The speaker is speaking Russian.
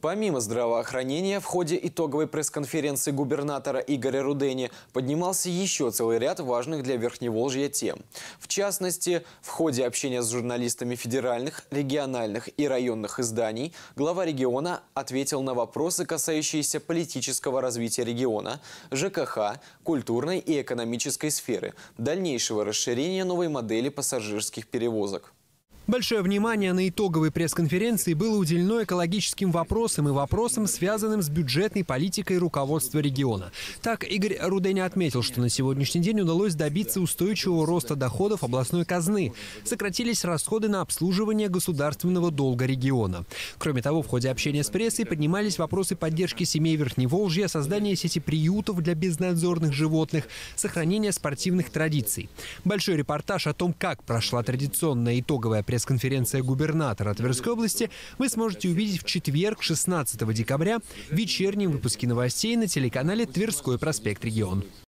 Помимо здравоохранения, в ходе итоговой пресс-конференции губернатора Игоря Рудени поднимался еще целый ряд важных для Верхневолжья тем. В частности, в ходе общения с журналистами федеральных, региональных и районных изданий глава региона ответил на вопросы, касающиеся политического развития региона, ЖКХ, культурной и экономической сферы, дальнейшего расширения новой модели пассажирских перевозок. Большое внимание на итоговой пресс-конференции было уделено экологическим вопросам и вопросам, связанным с бюджетной политикой руководства региона. Так, Игорь Руденя отметил, что на сегодняшний день удалось добиться устойчивого роста доходов областной казны. Сократились расходы на обслуживание государственного долга региона. Кроме того, в ходе общения с прессой поднимались вопросы поддержки семей Верхневолжья, создания сети приютов для безнадзорных животных, сохранения спортивных традиций. Большой репортаж о том, как прошла традиционная итоговая пресс пресс-конференция губернатора Тверской области, вы сможете увидеть в четверг, 16 декабря, вечерние выпуски новостей на телеканале «Тверской проспект Регион».